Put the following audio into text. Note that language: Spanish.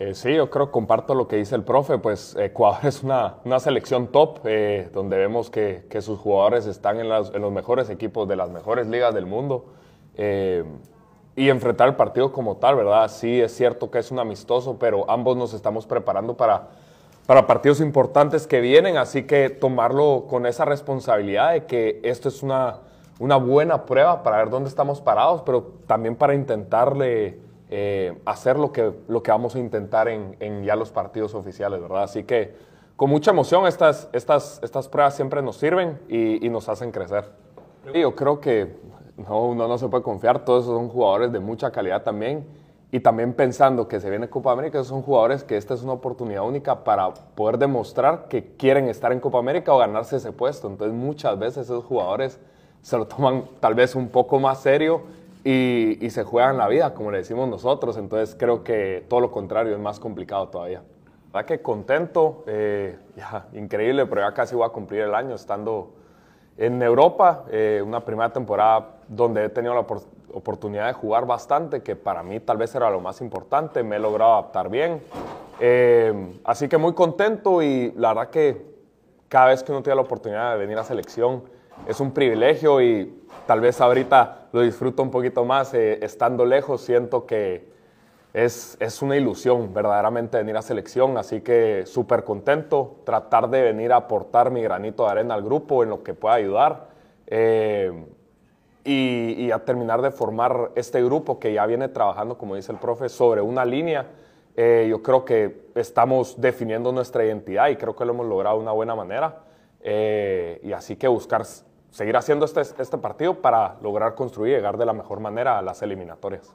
Eh, sí, yo creo que comparto lo que dice el profe, pues Ecuador es una, selección top, eh, donde vemos que, sus jugadores están en, en, los mejores equipos de las mejores ligas del mundo. Eh, y enfrentar el partido como tal, ¿verdad? Sí, es cierto que es un amistoso, pero ambos nos estamos preparando para, para partidos importantes que vienen, así que tomarlo con esa responsabilidad de que esto es una, una buena prueba para ver dónde estamos parados, pero también para intentarle eh, hacer lo que, lo que vamos a intentar en, ya los partidos oficiales, ¿verdad? Así que con mucha emoción estas, estas, estas pruebas siempre nos sirven y, nos hacen crecer. yo creo que no, uno no se puede confiar, todos son jugadores de mucha calidad también. Y también pensando que se viene Copa América, esos son jugadores que esta es una oportunidad única para poder demostrar que quieren estar en Copa América o ganarse ese puesto. Entonces muchas veces esos jugadores se lo toman tal vez un poco más serio y, se se en la vida, como le decimos nosotros. Entonces creo que todo lo contrario es más complicado todavía. ¿Verdad que contento? Eh, ya, increíble, pero ya casi voy a cumplir el año estando en Europa, eh, una primera temporada donde he tenido la oportunidad de jugar bastante, que para mí tal vez era lo más importante, me he logrado adaptar bien. Eh, así que muy contento y la verdad que cada vez que uno tiene la oportunidad de venir a selección, es un privilegio y tal vez ahorita lo disfruto un poquito más. Eh, estando lejos, siento que es, es, una ilusión verdaderamente venir a selección, así que súper contento, tratar de venir a aportar mi granito de arena al grupo en lo que pueda ayudar. Eh, y, a terminar de formar este grupo que ya viene trabajando, como dice el profe, sobre una línea. Eh, yo creo que estamos definiendo nuestra identidad y creo que lo hemos logrado de una buena manera. y así que buscar seguir haciendo este, este partido para lograr construir y llegar de la mejor manera a las eliminatorias.